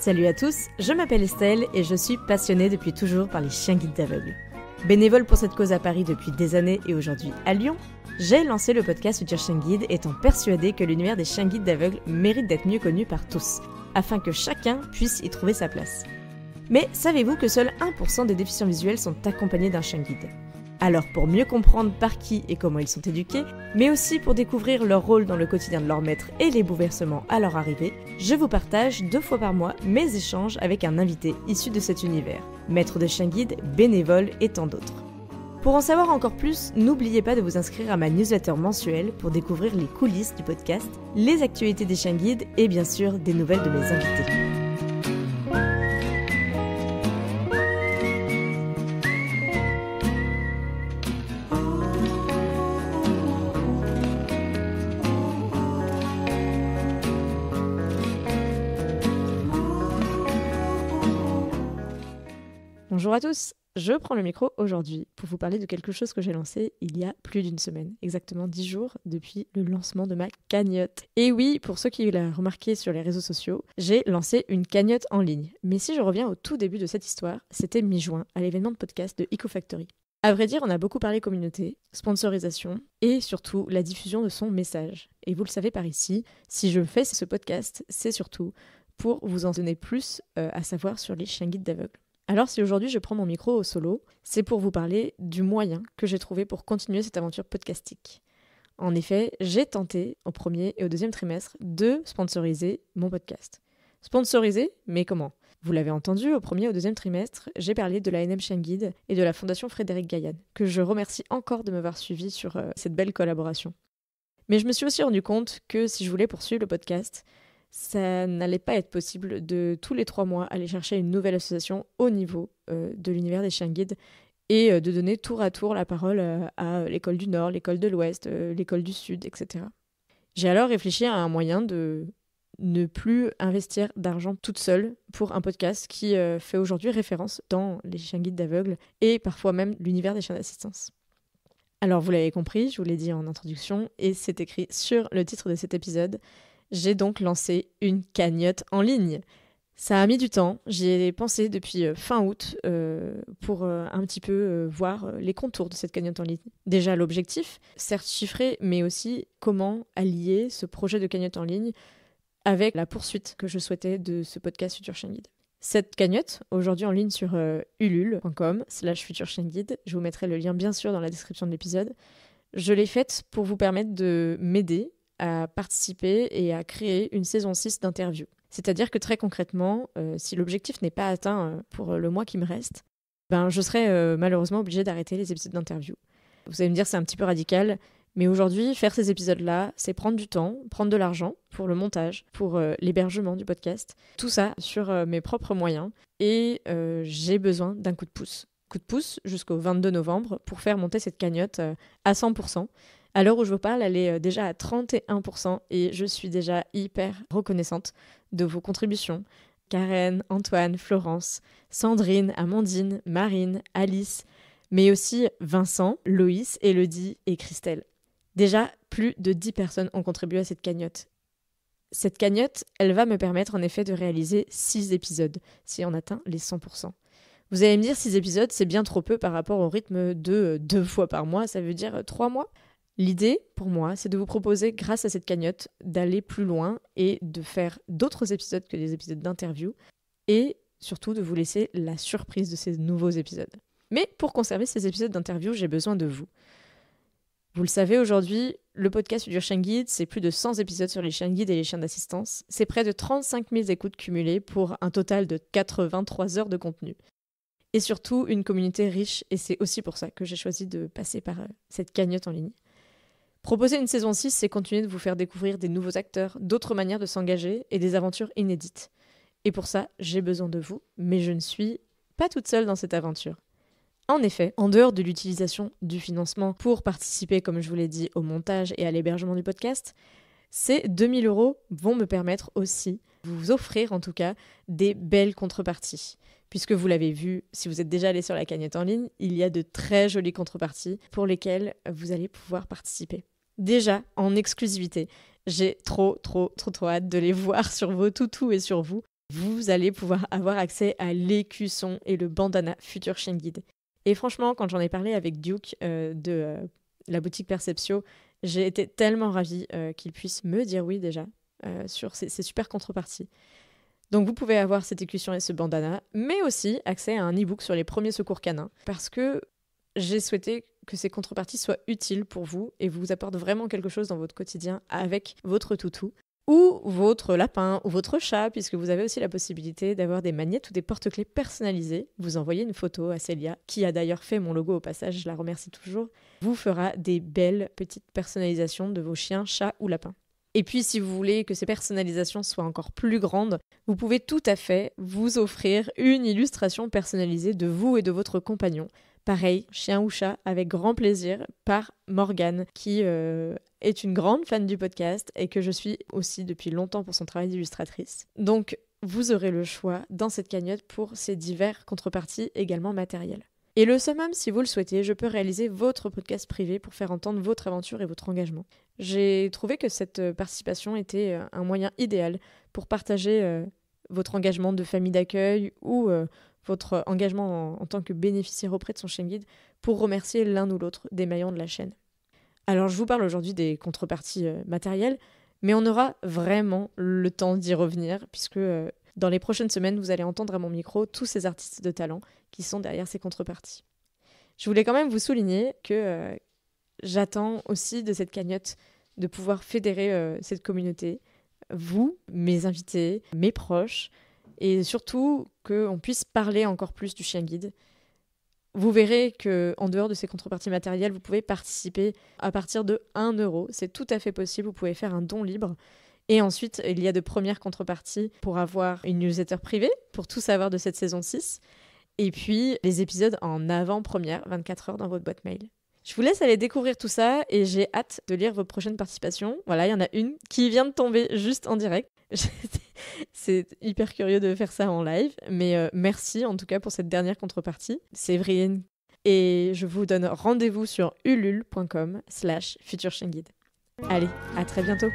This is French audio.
Salut à tous, je m'appelle Estelle et je suis passionnée depuis toujours par les chiens guides d'aveugles. Bénévole pour cette cause à Paris depuis des années et aujourd'hui à Lyon, j'ai lancé le podcast Future Chien Guide étant persuadée que l'univers des chiens guides d'aveugles mérite d'être mieux connu par tous, afin que chacun puisse y trouver sa place. Mais savez-vous que seuls 1% des déficients visuels sont accompagnés d'un chien guide alors pour mieux comprendre par qui et comment ils sont éduqués, mais aussi pour découvrir leur rôle dans le quotidien de leur maître et les bouleversements à leur arrivée, je vous partage deux fois par mois mes échanges avec un invité issu de cet univers, maître de chien guide, bénévole et tant d'autres. Pour en savoir encore plus, n'oubliez pas de vous inscrire à ma newsletter mensuelle pour découvrir les coulisses du podcast, les actualités des chiens guides et bien sûr des nouvelles de mes invités. Bonjour à tous, je prends le micro aujourd'hui pour vous parler de quelque chose que j'ai lancé il y a plus d'une semaine, exactement dix jours depuis le lancement de ma cagnotte. Et oui, pour ceux qui l'ont remarqué sur les réseaux sociaux, j'ai lancé une cagnotte en ligne. Mais si je reviens au tout début de cette histoire, c'était mi-juin à l'événement de podcast de EcoFactory. À vrai dire, on a beaucoup parlé communauté, sponsorisation et surtout la diffusion de son message. Et vous le savez par ici, si je fais ce podcast, c'est surtout pour vous en donner plus euh, à savoir sur les chiens guides d'aveugles. Alors si aujourd'hui je prends mon micro au solo, c'est pour vous parler du moyen que j'ai trouvé pour continuer cette aventure podcastique. En effet, j'ai tenté au premier et au deuxième trimestre de sponsoriser mon podcast. Sponsoriser, mais comment Vous l'avez entendu, au premier et au deuxième trimestre, j'ai parlé de la NM Guide et de la Fondation Frédéric Gaillan, que je remercie encore de m'avoir suivi sur euh, cette belle collaboration. Mais je me suis aussi rendu compte que si je voulais poursuivre le podcast, ça n'allait pas être possible de tous les trois mois aller chercher une nouvelle association au niveau euh, de l'univers des chiens guides et euh, de donner tour à tour la parole euh, à l'école du Nord, l'école de l'Ouest, l'école du Sud, etc. J'ai alors réfléchi à un moyen de ne plus investir d'argent toute seule pour un podcast qui fait aujourd'hui référence dans les chiens guides d'aveugles et parfois même l'univers des chiens d'assistance. Alors vous l'avez compris, je vous l'ai dit en introduction et c'est écrit sur le titre de cet épisode, j'ai donc lancé une cagnotte en ligne. Ça a mis du temps, j'y ai pensé depuis euh, fin août euh, pour euh, un petit peu voir les contours de cette cagnotte en ligne. Déjà l'objectif, certes chiffré, mais aussi comment allier ce projet de cagnotte en ligne avec la poursuite que je souhaitais de ce podcast Future Chain Guide. Cette cagnotte, aujourd'hui en ligne sur ulule.com slash Future Chain Guide, je vous mettrai le lien bien sûr dans la description de l'épisode, je l'ai faite pour vous permettre de m'aider à participer et à créer une saison 6 d'interview. C'est-à-dire que très concrètement, euh, si l'objectif n'est pas atteint euh, pour le mois qui me reste, ben, je serai euh, malheureusement obligé d'arrêter les épisodes d'interview. Vous allez me dire c'est un petit peu radical, mais aujourd'hui, faire ces épisodes-là, c'est prendre du temps, prendre de l'argent pour le montage, pour l'hébergement du podcast, tout ça sur mes propres moyens. Et j'ai besoin d'un coup de pouce. Coup de pouce jusqu'au 22 novembre pour faire monter cette cagnotte à 100%. À l'heure où je vous parle, elle est euh, déjà à 31% et je suis déjà hyper reconnaissante de vos contributions. Karen, Antoine, Florence, Sandrine, Amandine, Marine, Alice, mais aussi Vincent, Loïs, Elodie et Christelle. Déjà, plus de 10 personnes ont contribué à cette cagnotte. Cette cagnotte, elle va me permettre en effet de réaliser 6 épisodes, si on atteint les 100%. Vous allez me dire 6 épisodes, c'est bien trop peu par rapport au rythme de 2 euh, fois par mois, ça veut dire 3 euh, mois L'idée, pour moi, c'est de vous proposer, grâce à cette cagnotte, d'aller plus loin et de faire d'autres épisodes que des épisodes d'interview, et surtout de vous laisser la surprise de ces nouveaux épisodes. Mais pour conserver ces épisodes d'interview, j'ai besoin de vous. Vous le savez, aujourd'hui, le podcast du chien guide, c'est plus de 100 épisodes sur les chiens guides et les chiens d'assistance. C'est près de 35 000 écoutes cumulées pour un total de 83 heures de contenu. Et surtout, une communauté riche, et c'est aussi pour ça que j'ai choisi de passer par euh, cette cagnotte en ligne. Proposer une saison 6, c'est continuer de vous faire découvrir des nouveaux acteurs, d'autres manières de s'engager et des aventures inédites. Et pour ça, j'ai besoin de vous, mais je ne suis pas toute seule dans cette aventure. En effet, en dehors de l'utilisation du financement pour participer, comme je vous l'ai dit, au montage et à l'hébergement du podcast, ces 2000 euros vont me permettre aussi de vous offrir en tout cas des belles contreparties. Puisque vous l'avez vu, si vous êtes déjà allé sur la cagnotte en ligne, il y a de très jolies contreparties pour lesquelles vous allez pouvoir participer déjà en exclusivité. J'ai trop, trop, trop, trop hâte de les voir sur vos toutous et sur vous. Vous allez pouvoir avoir accès à l'écusson et le bandana futur Guide. Et franchement, quand j'en ai parlé avec Duke euh, de euh, la boutique Perceptio, j'ai été tellement ravie euh, qu'il puisse me dire oui déjà sur ces, super contreparties. Donc vous pouvez avoir cette écusson et ce bandana, mais aussi accès à un e-book sur les premiers secours canins, parce que j'ai souhaité que ces contreparties soient utiles pour vous et vous apportent vraiment quelque chose dans votre quotidien avec votre toutou ou votre lapin ou votre chat, puisque vous avez aussi la possibilité d'avoir des magnettes ou des porte-clés personnalisés. Vous envoyez une photo à Célia, qui a d'ailleurs fait mon logo au passage, je la remercie toujours, vous fera des belles petites personnalisations de vos chiens, chats ou lapins. Et puis, si vous voulez que ces personnalisations soient encore plus grandes, vous pouvez tout à fait vous offrir une illustration personnalisée de vous et de votre compagnon pareil, chien ou chat, avec grand plaisir, par Morgane, qui euh, est une grande fan du podcast et que je suis aussi depuis longtemps pour son travail d'illustratrice. Donc, vous aurez le choix dans cette cagnotte pour ces divers contreparties également matérielles. Et le summum, si vous le souhaitez, je peux réaliser votre podcast privé pour faire entendre votre aventure et votre engagement. J'ai trouvé que cette participation était euh, un moyen idéal pour partager euh, votre engagement de famille d'accueil ou votre engagement en, tant que bénéficiaire auprès de son chaîne guide pour remercier l'un ou l'autre des maillons de la chaîne. Alors je vous parle aujourd'hui des contreparties euh, matérielles, mais on aura vraiment le temps d'y revenir puisque euh, dans les prochaines semaines, vous allez entendre à mon micro tous ces artistes de talent qui sont derrière ces contreparties. Je voulais quand même vous souligner que euh, j'attends aussi de cette cagnotte de pouvoir fédérer cette communauté, vous, mes invités, mes proches, et surtout qu'on puisse parler encore plus du chien guide. Vous verrez que en dehors de ces contreparties matérielles, vous pouvez participer à partir de 1 euro. C'est tout à fait possible, vous pouvez faire un don libre. Et ensuite, il y a de premières contreparties pour avoir une newsletter privée, pour tout savoir de cette saison 6, et puis les épisodes en avant-première, 24 heures dans votre boîte mail. Je vous laisse aller découvrir tout ça et j'ai hâte de lire vos prochaines participations. Voilà, il y en a une qui vient de tomber juste en direct. c'est hyper curieux de faire ça en live, mais euh, merci en tout cas pour cette dernière contrepartie, Séverine. Et je vous donne rendez-vous sur ulule.com slash Allez, à très bientôt